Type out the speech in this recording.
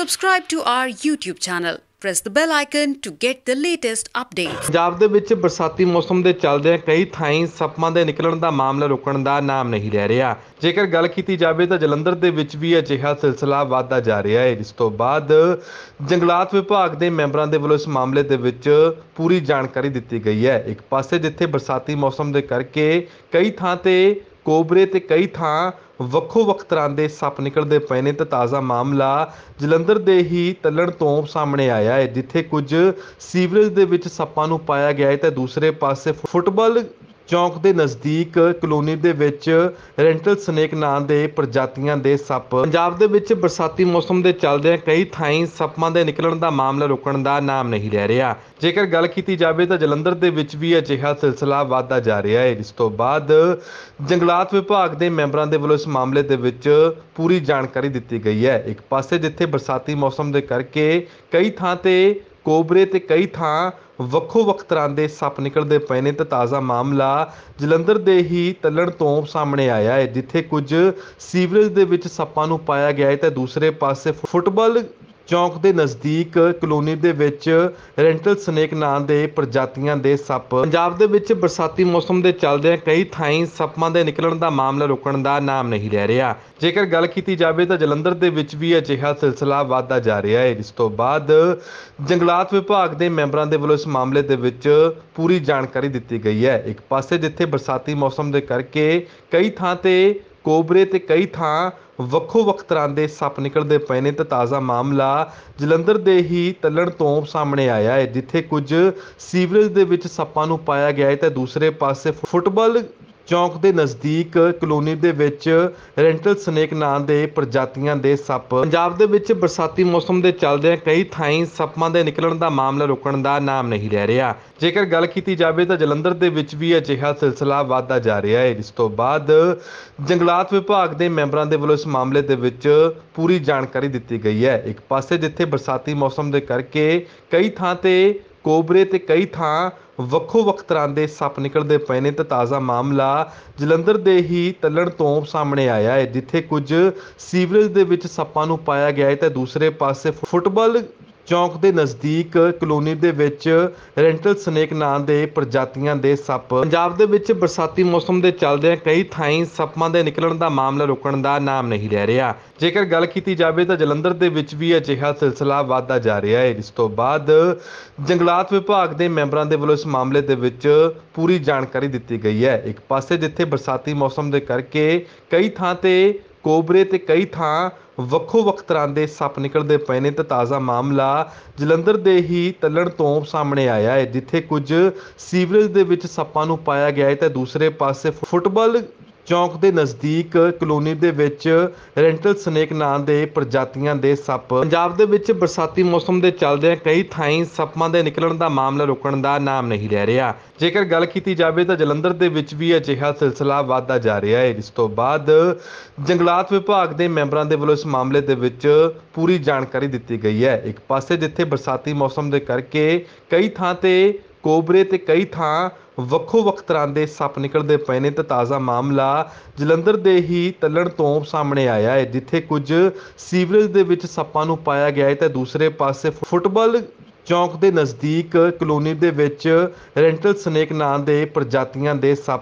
Subscribe to our YouTube channel. Press the bell icon to get the latest updates. Punjab ਦੇ ਵਿੱਚ ਬਰਸਾਤੀ ਮੌਸਮ ਦੇ ਚੱਲਦੇ ਕਈ ਥਾਈਂ ਸੱਪਾਂ ਦੇ ਨਿਕਲਣ ਦਾ ਮਾਮਲਾ ਰੁਕਣ ਦਾ ਨਾਮ ਨਹੀਂ ਲੈ ਰਿਹਾ ਜੇਕਰ ਗੱਲ ਕੀਤੀ ਜਾਵੇ ਤਾਂ ਜਲੰਧਰ ਦੇ ਵਿੱਚ ਵੀ ਅਜਿਹਾ ਸਿਲਸਿਲਾ ਵਧਦਾ ਜਾ ਰਿਹਾ ਹੈ ਇਸ ਤੋਂ ਬਾਅਦ ਜੰਗਲਾਤ ਵਿਭਾਗ ਦੇ ਮੈਂਬਰਾਂ ਦੇ ਵੱਲੋਂ ਇਸ ਮਾਮਲੇ ਦੇ ਵਿੱਚ ਪੂਰੀ ਜਾਣਕਾਰੀ ਦਿੱਤੀ ਗਈ ਹੈ ਇੱਕ ਪਾਸੇ ਜਿੱਥੇ ਬਰਸਾਤੀ ਮੌਸਮ ਦੇ ਕਰਕੇ ਕਈ ਥਾਂ ਤੇ ਕੋਬਰੇ ਤੇ ਕਈ ਥਾਂ ਵੱਖੋ ਵੱਖ ਤਰ੍ਹਾਂ ਦੇ ਸੱਪ ਨਿਕਲਦੇ ਪਏ ਨੇ ਤੇ ਤਾਜ਼ਾ ਮਾਮਲਾ ਜਲੰਧਰ ਦੇ ਹੀ ਤਲਣ ਤੋਂ ਸਾਹਮਣੇ ਆਇਆ ਹੈ ਜਿੱਥੇ ਕੁਝ ਸੀਵਰੇਜ ਦੇ ਵਿੱਚ ਸੱਪਾਂ ਨੂੰ ਪਾਇਆ ਗਿਆ ਹੈ ਤੇ ਦੂਸਰੇ ਪਾਸੇ ਫੁੱਟਬਾਲ ਚੌਂਕ ਦੇ ਨਜ਼ਦੀਕ ਕਲੋਨੀ ਦੇ ਵਿੱਚ ਰੈਂਟਲ ਸਨੇਕ ਨਾਂ ਦੇ ਪ੍ਰਜਾਤੀਆਂ ਦੇ ਸੱਪ ਪੰਜਾਬ ਦੇ ਵਿੱਚ ਬਰਸਾਤੀ ਮੌਸਮ ਦੇ ਚੱਲਦੇ ਕਈ ਥਾਈਂ ਸੱਪਾਂ ਦੇ ਨਿਕਲਣ ਦਾ ਮਾਮਲਾ ਰੁਕਣ ਦਾ ਨਾਮ ਨਹੀਂ ਲੈ ਰਿਹਾ ਜੇਕਰ ਗੱਲ ਕੀਤੀ ਜਾਵੇ ਤਾਂ ਜਲੰਧਰ ਦੇ ਵਿੱਚ ਵੀ ਅਜਿਹਾ ਸਿਲਸਿਲਾ ਵਧਦਾ ਜਾ ਰਿਹਾ ਹੈ ਇਸ ਤੋਂ ਬਾਅਦ ਜੰਗਲਾਤ ਵਿਭਾਗ ਦੇ ਮੈਂਬਰਾਂ ਦੇ ਵੱਲੋਂ ਇਸ ਮਾਮਲੇ ਦੇ ਵਿੱਚ ਪੂਰੀ ਜਾਣਕਾਰੀ ਦਿੱਤੀ ਗਈ ਹੈ ਇੱਕ ਪਾਸੇ ਜਿੱਥੇ ਬਰਸਾਤੀ ਮੌਸਮ ਦੇ ਕਰਕੇ ਕਈ ਥਾਂ ਤੇ ਕੋਬਰੇ ਤੇ ਕਈ ਥਾਂ ਵੱਖੋ ਵੱਖ ਤਰ੍ਹਾਂ ਦੇ ਸੱਪ ਨਿਕਲਦੇ ਪਏ ਨੇ ਤੇ ਤਾਜ਼ਾ ਮਾਮਲਾ ਜਲੰਧਰ ਦੇ ਹੀ ਤਲਣ ਤੋਂ ਸਾਹਮਣੇ ਆਇਆ ਹੈ ਜਿੱਥੇ ਕੁਝ ਸੀਵਰੇਜ ਦੇ ਵਿੱਚ ਸੱਪਾਂ ਨੂੰ ਪਾਇਆ ਗਿਆ ਹੈ ਤੇ ਦੂਸਰੇ ਪਾਸੇ ਫੁੱਟਬਾਲ ਚੌਂਕ ਦੇ ਨਜ਼ਦੀਕ ਕਲੋਨੀ ਦੇ ਵਿੱਚ ਰੈਂਟਲ ਸਨੇਕ ਨਾਂ ਦੇ ਪ੍ਰਜਾਤੀਆਂ ਦੇ ਸੱਪ ਪੰਜਾਬ ਦੇ ਵਿੱਚ ਬਰਸਾਤੀ ਮੌਸਮ ਦੇ ਚੱਲਦੇ ਕਈ ਥਾਈਂ ਸੱਪਾਂ ਦੇ ਨਿਕਲਣ ਦਾ ਮਾਮਲਾ ਰੁਕਣ ਦਾ ਨਾਮ ਨਹੀਂ ਲੈ ਰਿਹਾ ਜੇਕਰ ਗੱਲ ਕੀਤੀ ਜਾਵੇ ਤਾਂ ਜਲੰਧਰ ਦੇ ਵਿੱਚ ਵੀ ਅਜਿਹਾ ਸਿਲਸਿਲਾ ਵਧਦਾ ਜਾ ਰਿਹਾ ਹੈ ਜਿਸ ਤੋਂ ਬਾਅਦ ਜੰਗਲਾਤ ਵਿਭਾਗ ਦੇ ਮੈਂਬਰਾਂ ਦੇ ਵੱਲੋਂ ਇਸ ਮਾਮਲੇ ਦੇ ਵਿੱਚ ਪੂਰੀ ਜਾਣਕਾਰੀ ਦਿੱਤੀ ਗਈ ਹੈ ਇੱਕ ਪਾਸੇ ਜਿੱਥੇ ਬਰਸਾਤੀ ਮੌਸਮ ਦੇ ਕਰਕੇ ਕਈ ਥਾਂ ਤੇ ਕੋਬਰੇ ਤੇ ਕਈ ਥਾਂ ਵੱਖੋ ਵੱਖ ਤਰ੍ਹਾਂ ਦੇ ਸੱਪ ਨਿਕਲਦੇ ਪਏ ਨੇ ਤੇ ਤਾਜ਼ਾ ਮਾਮਲਾ ਜਲੰਧਰ ਦੇ ਹੀ ਤਲਣ ਤੋਂ ਸਾਹਮਣੇ ਆਇਆ ਹੈ ਜਿੱਥੇ ਕੁਝ ਸੀਵਰੇਜ ਦੇ ਵਿੱਚ ਸੱਪਾਂ ਨੂੰ ਪਾਇਆ ਗਿਆ ਹੈ ਤੇ ਦੂਸਰੇ ਪਾਸੇ ਫੁੱਟਬਾਲ ਚੌਂਕ ਦੇ ਨਜ਼ਦੀਕ ਕਲੋਨੀ ਦੇ ਵਿੱਚ ਰੈਂਟਲ ਸਨੇਕ ਨਾਂ ਦੇ ਪ੍ਰਜਾਤੀਆਂ ਦੇ ਸੱਪ ਪੰਜਾਬ ਦੇ ਵਿੱਚ ਬਰਸਾਤੀ ਮੌਸਮ ਦੇ ਚੱਲਦੇ ਕਈ ਥਾਈਂ ਸੱਪਾਂ ਦੇ ਨਿਕਲਣ ਦਾ ਮਾਮਲਾ ਰੁਕਣ ਦਾ ਨਾਮ ਨਹੀਂ ਲੈ ਰਿਹਾ ਜੇਕਰ ਗੱਲ ਕੀਤੀ ਜਾਵੇ ਤਾਂ ਜਲੰਧਰ ਦੇ ਵਿੱਚ ਵੀ ਅਜਿਹਾ ਸਿਲਸਿਲਾ ਵਧਦਾ ਜਾ ਰਿਹਾ ਹੈ ਜਿਸ ਤੋਂ ਬਾਅਦ ਜੰਗਲਾਤ ਵਿਭਾਗ ਦੇ ਮੈਂਬਰਾਂ ਦੇ ਵੱਲੋਂ ਇਸ ਮਾਮਲੇ ਦੇ ਵਿੱਚ ਪੂਰੀ ਜਾਣਕਾਰੀ ਦਿੱਤੀ ਗਈ ਹੈ ਇੱਕ ਪਾਸੇ ਜਿੱਥੇ ਬਰਸਾਤੀ ਮੌਸਮ ਦੇ ਕਰਕੇ ਕਈ ਥਾਂ ਤੇ ਕੋਬਰੇ ਤੇ ਕਈ ਥਾਂ ਵੱਖੋ ਵੱਖ ਤਰ੍ਹਾਂ ਦੇ ਸੱਪ ਨਿਕਲਦੇ ਪਏ ਨੇ ਤੇ ਤਾਜ਼ਾ ਮਾਮਲਾ ਜਲੰਧਰ ਦੇ ਹੀ ਤਲਣ ਤੋਂ ਸਾਹਮਣੇ ਆਇਆ ਹੈ ਜਿੱਥੇ ਕੁਝ ਸੀਵਰੇਜ ਦੇ ਵਿੱਚ ਸੱਪਾਂ ਨੂੰ ਪਾਇਆ ਗਿਆ ਹੈ ਤੇ ਦੂਸਰੇ ਪਾਸੇ ਫੁੱਟਬਾਲ ਚੌਂਕ ਦੇ ਨਜ਼ਦੀਕ ਕਲੋਨੀ ਦੇ ਵਿੱਚ ਰੈਂਟਲ ਸਨੇਕ ਨਾਂ ਦੇ ਪ੍ਰਜਾਤੀਆਂ ਦੇ ਸੱਪ ਪੰਜਾਬ ਦੇ ਵਿੱਚ ਬਰਸਾਤੀ ਮੌਸਮ ਦੇ ਚੱਲਦੇ ਕਈ ਥਾਈਂ ਸੱਪਾਂ ਦੇ ਨਿਕਲਣ ਦਾ ਮਾਮਲਾ ਰੁਕਣ ਦਾ ਨਾਮ ਨਹੀਂ ਲੈ ਰਿਹਾ ਜੇਕਰ ਗੱਲ ਕੀਤੀ ਜਾਵੇ ਤਾਂ ਜਲੰਧਰ ਦੇ ਵਿੱਚ ਵੀ ਅਜਿਹਾ ਸਿਲਸਿਲਾ ਵਧਦਾ ਜਾ ਰਿਹਾ ਹੈ ਇਸ ਤੋਂ ਬਾਅਦ ਜੰਗਲਾਤ ਵਿਭਾਗ ਦੇ ਮੈਂਬਰਾਂ ਦੇ ਵੱਲੋਂ ਇਸ ਮਾਮਲੇ ਦੇ ਵਿੱਚ ਪੂਰੀ ਜਾਣਕਾਰੀ ਦਿੱਤੀ ਗਈ ਹੈ ਇੱਕ ਪਾਸੇ ਜਿੱਥੇ ਬਰਸਾਤੀ ਮੌਸਮ ਦੇ ਕਰਕੇ ਕਈ ਥਾਂ ਤੇ ਕੋਬਰੇ ਤੇ ਕਈ ਥਾਂ ਵੱਖੋ ਵੱਖ ਤਰ੍ਹਾਂ ਦੇ ਸੱਪ ਨਿਕਲਦੇ ਪਏ ਨੇ ਤੇ ਤਾਜ਼ਾ ਮਾਮਲਾ ਜਲੰਧਰ ਦੇ ਹੀ ਤਲਣ ਤੋਂ ਸਾਹਮਣੇ ਆਇਆ ਹੈ ਜਿੱਥੇ ਕੁਝ ਸੀਵਰੇਜ ਦੇ ਵਿੱਚ ਸੱਪਾਂ ਨੂੰ ਪਾਇਆ ਗਿਆ ਹੈ ਤੇ ਦੂਸਰੇ ਪਾਸੇ ਫੁੱਟਬਾਲ ਚੌਂਕ ਦੇ ਨਜ਼ਦੀਕ ਕਲੋਨੀ ਦੇ ਵਿੱਚ ਰੈਂਟਲ ਸਨੇਕ ਨਾਂ ਦੇ ਪ੍ਰਜਾਤੀਆਂ ਦੇ ਸੱਪ ਪੰਜਾਬ ਦੇ ਵਿੱਚ ਬਰਸਾਤੀ ਮੌਸਮ ਦੇ ਚੱਲਦੇ ਕਈ ਥਾਈਂ ਸੱਪਾਂ ਦੇ ਨਿਕਲਣ ਦਾ ਮਾਮਲਾ ਰੁਕਣ ਦਾ ਨਾਮ ਨਹੀਂ ਲੈ ਰਿਹਾ ਜੇਕਰ ਗੱਲ ਕੀਤੀ ਜਾਵੇ ਤਾਂ ਜਲੰਧਰ ਦੇ ਵਿੱਚ ਵੀ ਅਜਿਹਾ ਸਿਲਸਿਲਾ ਵਧਦਾ ਜਾ ਰਿਹਾ ਹੈ ਜਿਸ ਤੋਂ ਬਾਅਦ ਜੰਗਲਾਤ ਵਿਭਾਗ ਦੇ ਮੈਂਬਰਾਂ ਦੇ ਵੱਲੋਂ ਇਸ ਮਾਮਲੇ ਦੇ ਵਿੱਚ ਪੂਰੀ ਜਾਣਕਾਰੀ ਦਿੱਤੀ ਗਈ ਹੈ ਇੱਕ ਪਾਸੇ ਜਿੱਥੇ ਬਰਸਾਤੀ ਮੌਸਮ ਦੇ ਕਰਕੇ ਕਈ ਥਾਂ ਤੇ ਕੋਬਰੇ ਤੇ ਕਈ ਥਾਂ ਵੱਖੋ ਵੱਖ ਤਰ੍ਹਾਂ ਦੇ ਸੱਪ ਨਿਕਲਦੇ ਪਏ ਨੇ ਤੇ ਤਾਜ਼ਾ ਮਾਮਲਾ ਜਲੰਧਰ ਦੇ ਹੀ ਤਲਣ ਤੋਂ ਸਾਹਮਣੇ ਆਇਆ ਹੈ ਜਿੱਥੇ ਕੁਝ ਸੀਵਰੇਜ ਦੇ ਵਿੱਚ ਸੱਪਾਂ ਨੂੰ ਪਾਇਆ ਗਿਆ ਹੈ ਤੇ ਦੂਸਰੇ ਪਾਸੇ ਫੁੱਟਬਾਲ ਚੌਂਕ ਦੇ ਨਜ਼ਦੀਕ ਕਲੋਨੀ ਦੇ ਵਿੱਚ ਰੈਂਟਲ ਸਨੇਕ ਨਾਂ ਦੇ ਪ੍ਰਜਾਤੀਆਂ ਦੇ ਸੱਪ